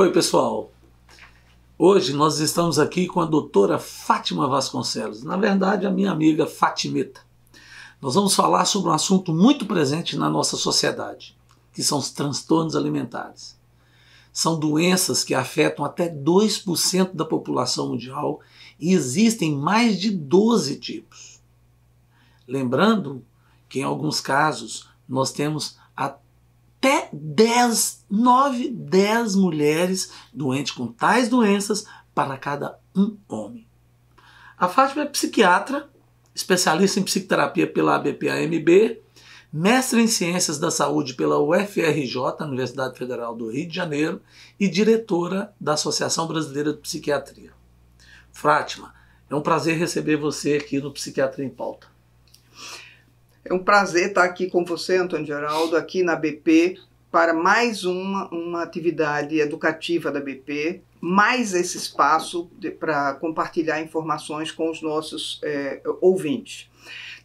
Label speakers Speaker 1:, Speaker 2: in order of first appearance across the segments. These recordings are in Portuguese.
Speaker 1: Oi, pessoal. Hoje nós estamos aqui com a doutora Fátima Vasconcelos, na verdade, a minha amiga Fatimeta. Nós vamos falar sobre um assunto muito presente na nossa sociedade, que são os transtornos alimentares. São doenças que afetam até 2% da população mundial e existem mais de 12 tipos. Lembrando que, em alguns casos, nós temos até até 10, 9, 10 mulheres doentes com tais doenças para cada um homem. A Fátima é psiquiatra, especialista em psicoterapia pela ABPAMB, mestre em Ciências da Saúde pela UFRJ, Universidade Federal do Rio de Janeiro, e diretora da Associação Brasileira de Psiquiatria. Fátima, é um prazer receber
Speaker 2: você aqui no Psiquiatra em Pauta. É um prazer estar aqui com você, Antônio Geraldo, aqui na BP, para mais uma, uma atividade educativa da BP, mais esse espaço para compartilhar informações com os nossos é, ouvintes.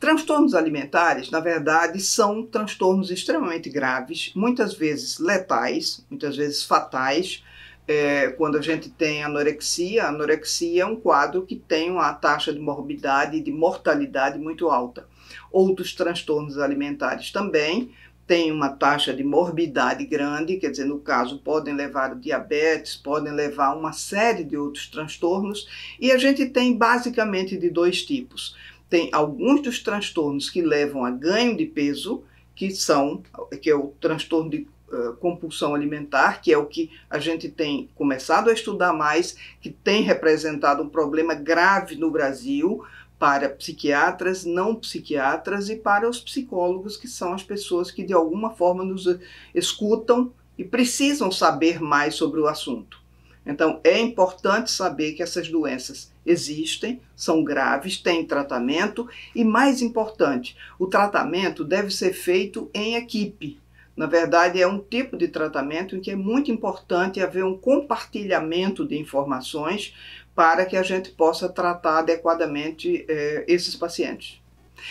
Speaker 2: Transtornos alimentares, na verdade, são transtornos extremamente graves, muitas vezes letais, muitas vezes fatais. É, quando a gente tem anorexia, a anorexia é um quadro que tem uma taxa de morbidade e de mortalidade muito alta. Outros transtornos alimentares também têm uma taxa de morbidade grande, quer dizer, no caso, podem levar diabetes, podem levar uma série de outros transtornos, e a gente tem basicamente de dois tipos. Tem alguns dos transtornos que levam a ganho de peso, que são que é o transtorno de uh, compulsão alimentar, que é o que a gente tem começado a estudar mais, que tem representado um problema grave no Brasil, para psiquiatras, não psiquiatras e para os psicólogos, que são as pessoas que de alguma forma nos escutam e precisam saber mais sobre o assunto. Então, é importante saber que essas doenças existem, são graves, têm tratamento e, mais importante, o tratamento deve ser feito em equipe. Na verdade, é um tipo de tratamento em que é muito importante haver um compartilhamento de informações para que a gente possa tratar adequadamente eh, esses pacientes.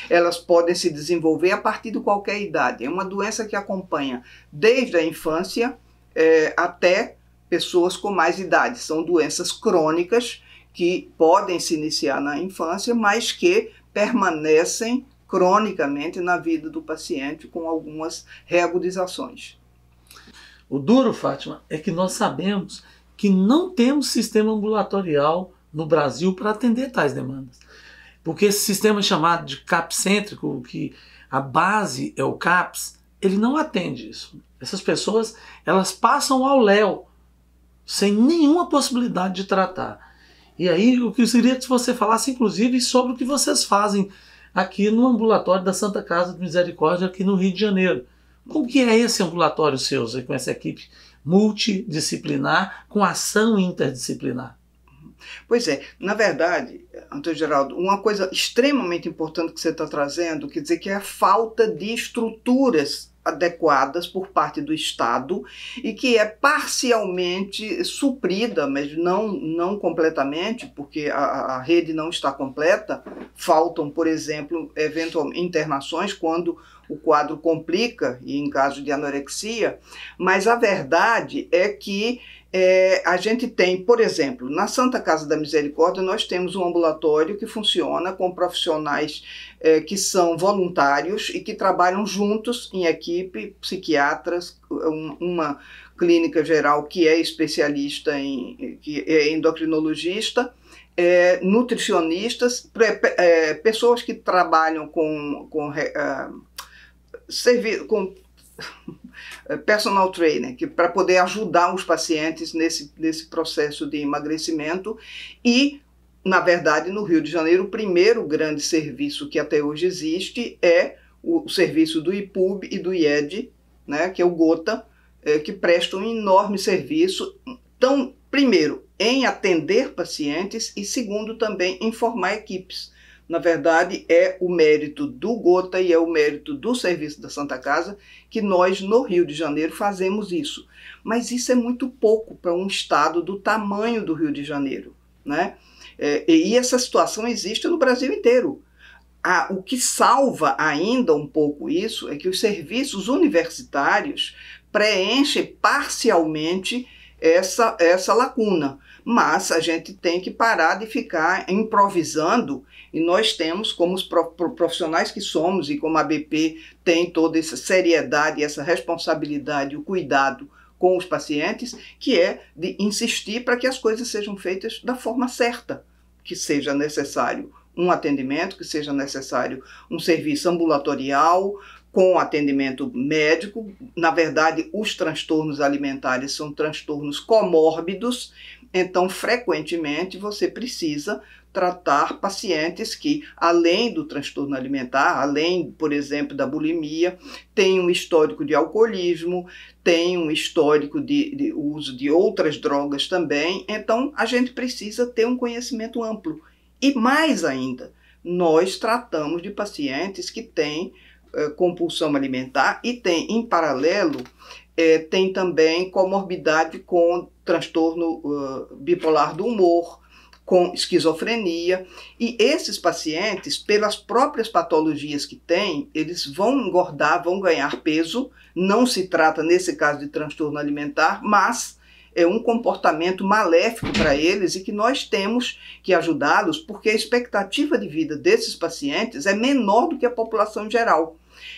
Speaker 2: Elas podem se desenvolver a partir de qualquer idade. É uma doença que acompanha desde a infância eh, até pessoas com mais idade. São doenças crônicas que podem se iniciar na infância, mas que permanecem cronicamente na vida do paciente com algumas reagudizações. O duro, Fátima,
Speaker 1: é que nós sabemos que não temos sistema ambulatorial no Brasil para atender tais demandas. Porque esse sistema chamado de CAPS-cêntrico, que a base é o CAPS, ele não atende isso. Essas pessoas, elas passam ao léu, sem nenhuma possibilidade de tratar. E aí, o que eu queria que você falasse, inclusive, sobre o que vocês fazem aqui no ambulatório da Santa Casa de Misericórdia, aqui no Rio de Janeiro. Como que é esse ambulatório seu, com essa equipe multidisciplinar com ação interdisciplinar.
Speaker 2: Pois é, na verdade, Antônio Geraldo, uma coisa extremamente importante que você está trazendo, quer dizer que é a falta de estruturas adequadas por parte do Estado e que é parcialmente suprida, mas não, não completamente, porque a, a rede não está completa. Faltam, por exemplo, eventualmente internações quando o quadro complica e em caso de anorexia, mas a verdade é que é, a gente tem, por exemplo, na Santa Casa da Misericórdia, nós temos um ambulatório que funciona com profissionais é, que são voluntários e que trabalham juntos em equipe, psiquiatras, um, uma clínica geral que é especialista em que é endocrinologista. É, nutricionistas, é, pessoas que trabalham com, com, ah, servir, com personal trainer, que para poder ajudar os pacientes nesse, nesse processo de emagrecimento e na verdade, no Rio de Janeiro, o primeiro grande serviço que até hoje existe é o serviço do IPUB e do IED, né, que é o GOTA, é, que presta um enorme serviço, tão, primeiro, em atender pacientes e, segundo, também informar equipes na verdade, é o mérito do Gota e é o mérito do serviço da Santa Casa que nós, no Rio de Janeiro, fazemos isso. Mas isso é muito pouco para um estado do tamanho do Rio de Janeiro. Né? É, e essa situação existe no Brasil inteiro. o que salva ainda um pouco isso é que os serviços universitários preenchem parcialmente essa, essa lacuna mas a gente tem que parar de ficar improvisando e nós temos, como os profissionais que somos e como a BP tem toda essa seriedade, essa responsabilidade, o cuidado com os pacientes, que é de insistir para que as coisas sejam feitas da forma certa, que seja necessário um atendimento, que seja necessário um serviço ambulatorial com atendimento médico. Na verdade, os transtornos alimentares são transtornos comórbidos, então, frequentemente, você precisa tratar pacientes que, além do transtorno alimentar, além, por exemplo, da bulimia, têm um histórico de alcoolismo, têm um histórico de, de uso de outras drogas também. Então, a gente precisa ter um conhecimento amplo. E mais ainda, nós tratamos de pacientes que têm eh, compulsão alimentar e tem, em paralelo, é, tem também comorbidade com transtorno uh, bipolar do humor, com esquizofrenia. E esses pacientes, pelas próprias patologias que têm, eles vão engordar, vão ganhar peso. Não se trata, nesse caso, de transtorno alimentar, mas é um comportamento maléfico para eles e que nós temos que ajudá-los, porque a expectativa de vida desses pacientes é menor do que a população geral.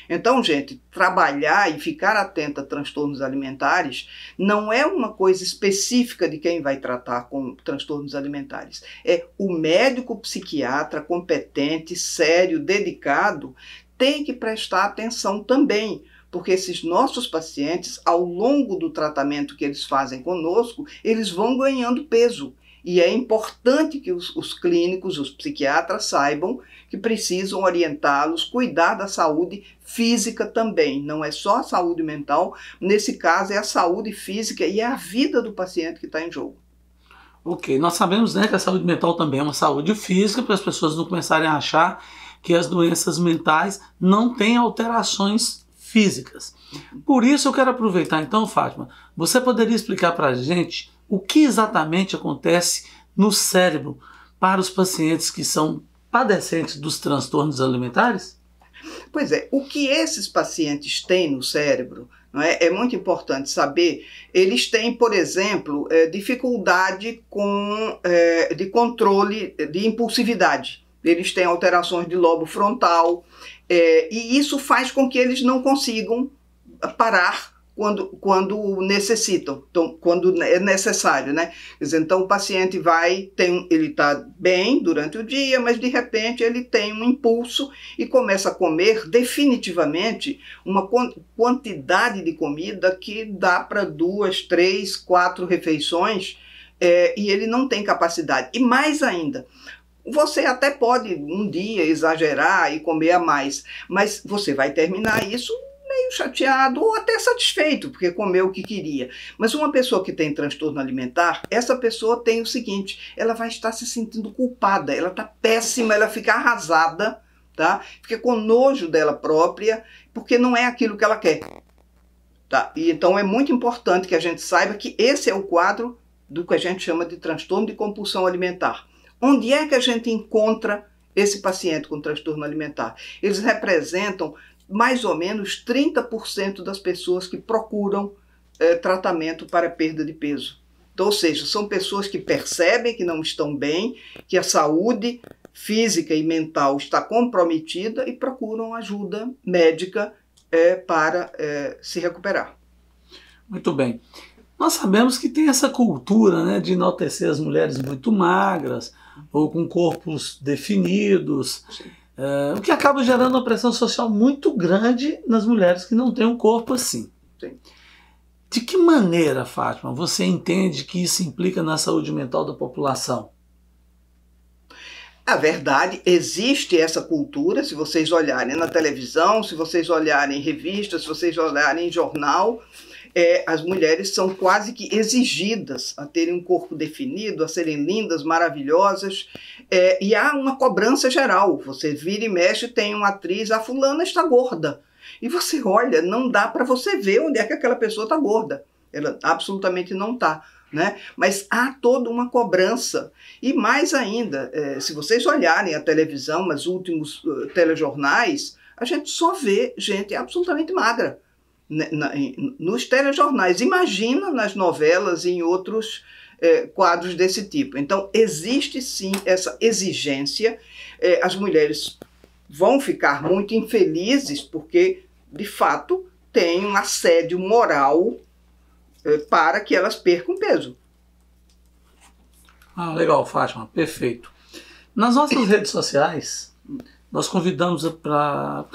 Speaker 2: Então, gente, trabalhar e ficar atenta a transtornos alimentares não é uma coisa específica de quem vai tratar com transtornos alimentares. É o médico psiquiatra competente, sério, dedicado, tem que prestar atenção também porque esses nossos pacientes, ao longo do tratamento que eles fazem conosco, eles vão ganhando peso. E é importante que os, os clínicos, os psiquiatras saibam que precisam orientá-los, cuidar da saúde física também, não é só a saúde mental, nesse caso é a saúde física e é a vida do paciente que está em jogo.
Speaker 1: Ok, nós sabemos né, que a saúde mental também é uma saúde física, para as pessoas não começarem a achar que as doenças mentais não têm alterações físicas. Por isso eu quero aproveitar então, Fátima, você poderia explicar para a gente o que exatamente acontece no cérebro para os pacientes que são padecentes dos transtornos alimentares?
Speaker 2: Pois é, o que esses pacientes têm no cérebro é? é? muito importante saber. Eles têm, por exemplo, é, dificuldade com, é, de controle eh, de impulsividade. Eles têm alterações de lobo frontal, e isso faz com que eles não consigam parar quando, quando necessitam, então, quando é necessário, né? Dizer, então o paciente vai, tem, ele está bem durante o dia, mas de repente ele tem um impulso e começa a comer definitivamente uma quantidade de comida que dá para duas, três, quatro refeições é, e ele não tem capacidade. E mais ainda, você até pode um dia exagerar e comer a mais, mas você vai terminar isso meio chateado ou até satisfeito, porque comeu o que queria. Mas uma pessoa que tem transtorno alimentar, essa pessoa tem o seguinte: ela vai estar se sentindo culpada, ela está péssima, ela fica arrasada, tá? Fica com nojo dela própria, porque não é aquilo que ela quer. Tá? E então é muito importante que a gente saiba que esse é o quadro do que a gente chama de transtorno de compulsão alimentar. Onde é que a gente encontra esse paciente com transtorno alimentar? Eles representam mais ou menos 30% das pessoas que procuram é, tratamento para perda de peso. Então, ou seja, são pessoas que percebem que não estão bem, que a saúde física e mental está comprometida e procuram ajuda médica é, para é, se recuperar.
Speaker 1: Muito bem. Nós sabemos que tem essa cultura né, de enaltecer as mulheres muito magras ou com corpos definidos. Sim. Uh, o que acaba gerando uma pressão social muito grande nas mulheres que não têm um corpo assim. De que maneira, Fátima, você entende que isso implica na saúde mental da população?
Speaker 2: A verdade, existe essa cultura, se vocês olharem na televisão, se vocês olharem em revistas, se vocês olharem em jornal, é, as mulheres são quase que exigidas a terem um corpo definido, a serem lindas, maravilhosas, é, e há uma cobrança geral. Você vira e mexe, tem uma atriz, a fulana está gorda. E você olha, não dá para você ver onde é que aquela pessoa está gorda. Ela absolutamente não está. Né? Mas há toda uma cobrança. E mais ainda, é, se vocês olharem a televisão, os últimos uh, telejornais, a gente só vê gente absolutamente magra. Né, na, nos telejornais. Imagina nas novelas e em outros eh, quadros desse tipo. Então, existe sim essa exigência. Eh, as mulheres vão ficar muito infelizes porque, de fato, tem um assédio moral eh, para que elas percam peso.
Speaker 1: Ah, legal, Fátima, perfeito. Nas nossas redes sociais, nós convidamos para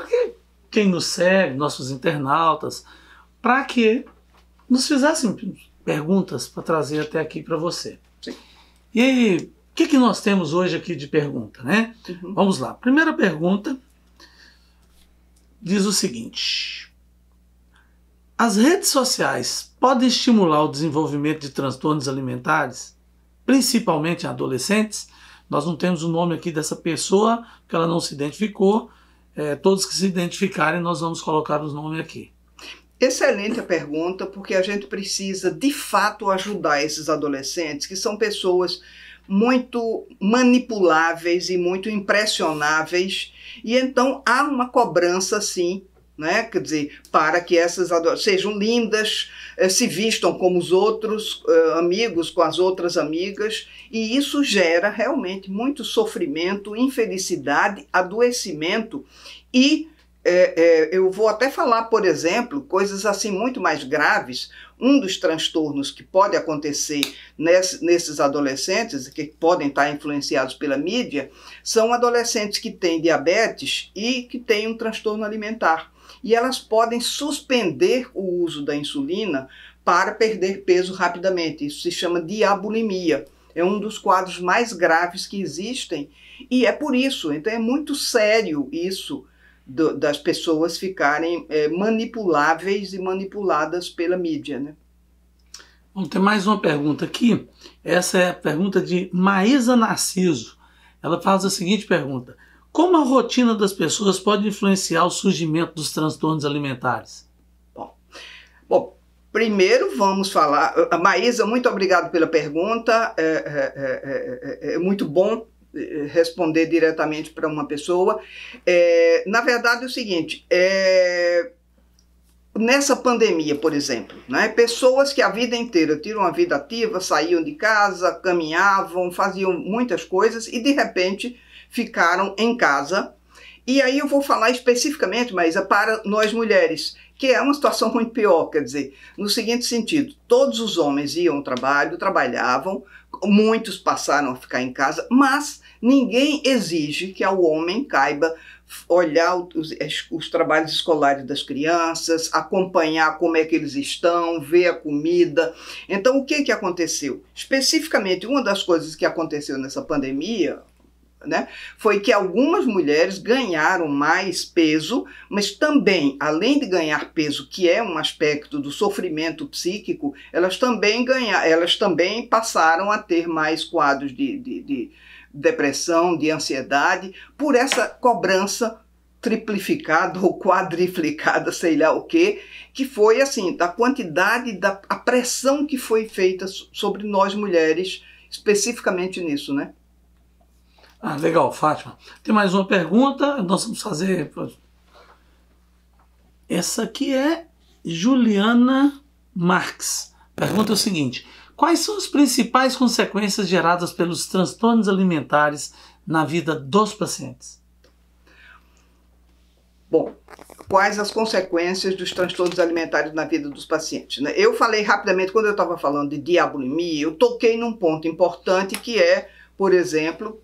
Speaker 1: quem nos segue, nossos internautas, para que nos fizessem perguntas para trazer até aqui para você. Sim. E aí, o que, que nós temos hoje aqui de pergunta, né? Uhum. Vamos lá. Primeira pergunta diz o seguinte: As redes sociais podem estimular o desenvolvimento de transtornos alimentares, principalmente em adolescentes? Nós não temos o nome aqui dessa pessoa, porque ela não se identificou, é, todos que se identificarem, nós vamos colocar os nomes aqui.
Speaker 2: Excelente a pergunta, porque a gente precisa de fato ajudar esses adolescentes, que são pessoas muito manipuláveis e muito impressionáveis, e então há uma cobrança, sim, né? quer dizer, para que essas sejam lindas, eh, se vistam como os outros eh, amigos, com as outras amigas, e isso gera realmente muito sofrimento, infelicidade, adoecimento e é, é, eu vou até falar, por exemplo, coisas assim muito mais graves. Um dos transtornos que pode acontecer nesse, nesses adolescentes, que podem estar influenciados pela mídia, são adolescentes que têm diabetes e que têm um transtorno alimentar e elas podem suspender o uso da insulina para perder peso rapidamente. Isso se chama diabulimia. É um dos quadros mais graves que existem e é por isso. Então é muito sério isso do, das pessoas ficarem é, manipuláveis e manipuladas pela mídia, né?
Speaker 1: Bom, tem mais uma pergunta aqui. Essa é a pergunta de Maísa Narciso. Ela faz a seguinte pergunta: como a rotina das pessoas pode influenciar o surgimento dos transtornos alimentares? Bom,
Speaker 2: bom primeiro vamos falar. Maísa, muito obrigado pela pergunta. É, é, é, é muito bom responder diretamente para uma pessoa. na verdade, é o seguinte: nessa pandemia, por exemplo, né, pessoas que a vida inteira tiram a vida ativa, saíam de casa, caminhavam, faziam muitas coisas e de repente ficaram em casa. E aí eu vou falar especificamente, Maísa, para nós mulheres, que é uma situação muito pior, quer dizer, no seguinte sentido, todos os homens iam ao trabalho, trabalhavam, muitos passaram a ficar em casa, mas ninguém exige que ao homem caiba olhar os, os, trabalhos escolares das crianças, acompanhar como é que eles estão, ver a comida. Então, o que, que aconteceu? Especificamente, uma das coisas que aconteceu nessa pandemia, né, foi que algumas mulheres ganharam mais peso, mas também, além de ganhar peso, que é um aspecto do sofrimento psíquico, elas também ganhar, elas também passaram a ter mais quadros de, de, de depressão, de ansiedade, por essa cobrança triplicada ou quadriplicada, sei lá o que, que foi assim, da quantidade, da a pressão que foi feita sobre nós mulheres, especificamente nisso, né?
Speaker 1: Ah, legal, Fátima. Tem mais uma pergunta, nós vamos fazer. Essa aqui é Juliana Marx. Pergunta o seguinte: Quais são as principais consequências geradas pelos transtornos alimentares na vida dos pacientes?
Speaker 2: Bom, quais as consequências dos transtornos alimentares na vida dos pacientes? Né? Eu falei rapidamente, quando eu estava falando de diabulimia, eu toquei num ponto importante que é por exemplo,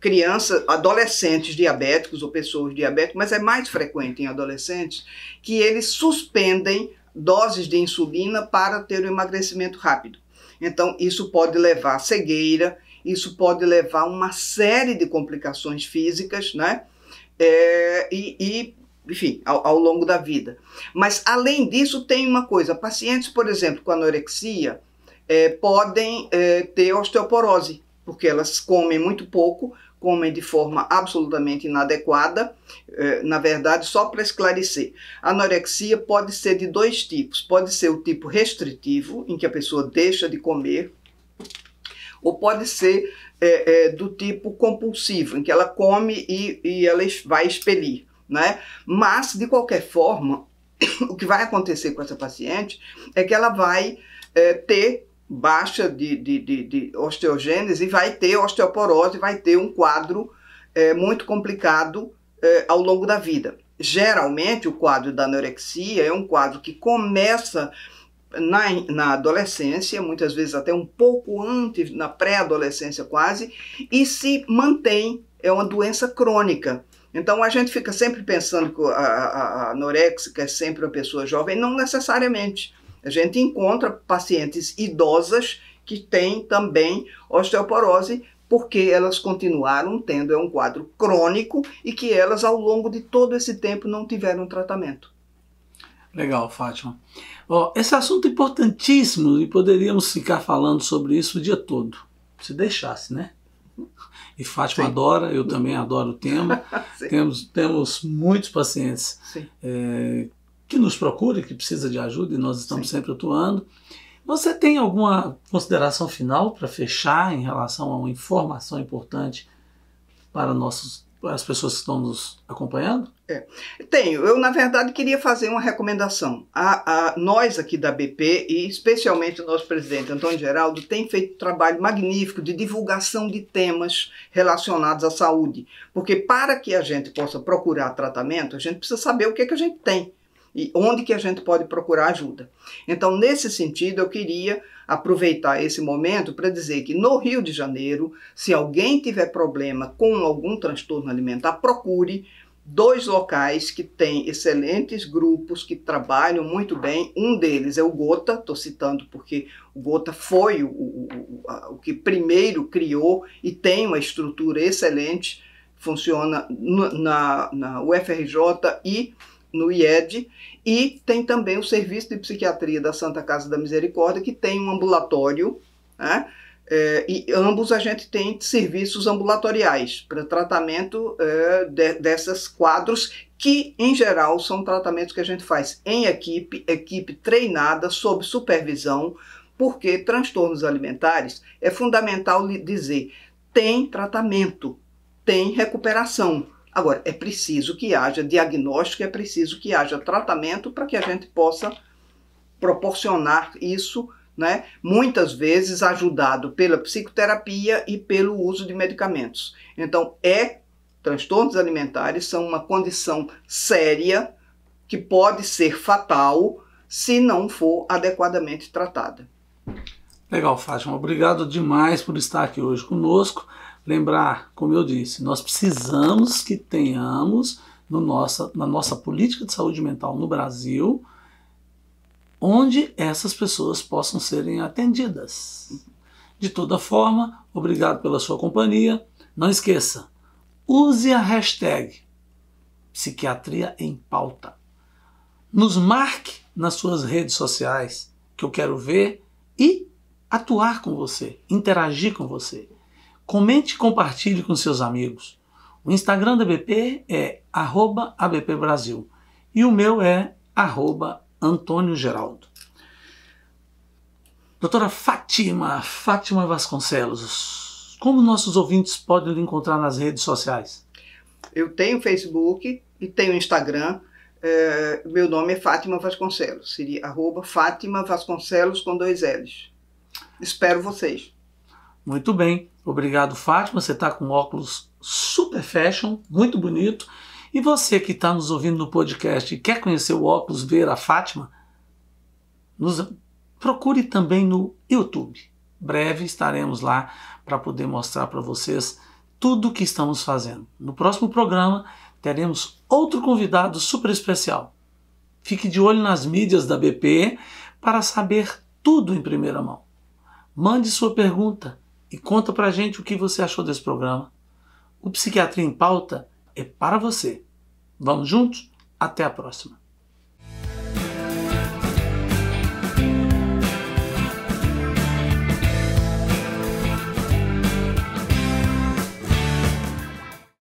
Speaker 2: crianças, adolescentes diabéticos ou pessoas diabéticas, mas é mais frequente em adolescentes, que eles suspendem doses de insulina para ter o um emagrecimento rápido. Então, isso pode levar a cegueira, isso pode levar a uma série de complicações físicas, né? É, e, e, enfim, ao, ao longo da vida. Mas, além disso, tem uma coisa: pacientes, por exemplo, com anorexia, é, podem é, ter osteoporose porque elas comem muito pouco, comem de forma absolutamente inadequada. Eh, na verdade, só para esclarecer, a anorexia pode ser de dois tipos: pode ser o tipo restritivo, em que a pessoa deixa de comer, ou pode ser é, é, do tipo compulsivo, em que ela come e, e ela vai expelir. Né? Mas, de qualquer forma, o que vai acontecer com essa paciente é que ela vai é, ter baixa de, de, de, de osteogênese, vai ter osteoporose, vai ter um quadro é, muito complicado é, ao longo da vida. Geralmente, o quadro da anorexia é um quadro que começa na, na adolescência, muitas vezes até um pouco antes, na pré-adolescência quase, e se mantém, é uma doença crônica. Então a gente fica sempre pensando que a, a, a anorexica é sempre uma pessoa jovem, não necessariamente. A gente encontra pacientes idosas que têm também osteoporose porque elas continuaram tendo é um quadro crônico e que elas ao longo de todo esse tempo não tiveram tratamento.
Speaker 1: Legal, Fátima. Ó, esse assunto é importantíssimo e poderíamos ficar falando sobre isso o dia todo, se deixasse, né? E Fátima Sim. adora, eu também adoro o tema. temos, temos muitos pacientes é, que nos procura, que precisa de ajuda e nós estamos Sim. sempre atuando. Você tem alguma consideração final para fechar em relação a uma informação importante para nossos as pessoas que estão nos acompanhando?
Speaker 2: É. Tenho. Eu, na verdade, queria fazer uma recomendação. A, a, nós aqui da BP, e especialmente o nosso presidente Antônio Geraldo, tem feito um trabalho magnífico de divulgação de temas relacionados à saúde. Porque para que a gente possa procurar tratamento, a gente precisa saber o que, é que a gente tem e onde que a gente pode procurar ajuda. Então, nesse sentido, eu queria aproveitar esse momento para dizer que no Rio de Janeiro, se alguém tiver problema com algum transtorno alimentar, procure dois locais que têm excelentes grupos que trabalham muito bem. Um deles é o Gota, estou citando porque o Gota foi o, o, o, o que primeiro criou e tem uma estrutura excelente, funciona na, na UFRJ e no IED, e tem também o Serviço de Psiquiatria da Santa Casa da Misericórdia, que tem um ambulatório, né? É, e ambos a gente tem serviços ambulatoriais para tratamento é, de, dessas quadros, que em geral são tratamentos que a gente faz em equipe, equipe treinada, sob supervisão, porque transtornos alimentares é fundamental dizer tem tratamento, tem recuperação. Agora, é preciso que haja diagnóstico, é preciso que haja tratamento para que a gente possa proporcionar isso, né? muitas vezes ajudado pela psicoterapia e pelo uso de medicamentos. Então, é transtornos alimentares são uma condição séria que pode ser fatal se não for adequadamente tratada.
Speaker 1: Legal, Fátima. Obrigado demais por estar aqui hoje conosco lembrar, como eu disse, nós precisamos que tenhamos no nossa, na nossa política de saúde mental no Brasil onde essas pessoas possam serem atendidas. De toda forma, obrigado pela sua companhia. Não esqueça, use a hashtag Psiquiatria em Pauta. Nos marque nas suas redes sociais, que eu quero ver e atuar com você, interagir com você. Comente e compartilhe com seus amigos. O Instagram da BP é @abpbrasil e o meu é @antoniogeraldo. Doutora Fátima, Fátima Vasconcelos, como nossos ouvintes podem lhe encontrar nas redes sociais?
Speaker 2: Eu tenho Facebook e tenho Instagram. É, meu nome é Fátima Vasconcelos, seria arroba Fátima Vasconcelos com dois L's. Espero vocês.
Speaker 1: Muito bem. Obrigado, Fátima. Você está com óculos super fashion, muito bonito. E você que está nos ouvindo no podcast e quer conhecer o óculos Ver a Fátima, nos procure também no YouTube. Breve estaremos lá para poder mostrar para vocês tudo o que estamos fazendo. No próximo programa teremos outro convidado super especial. Fique de olho nas mídias da BP para saber tudo em primeira mão. Mande sua pergunta e conta pra gente o que você achou desse programa. O Psiquiatria em Pauta é para você. Vamos juntos? Até a próxima.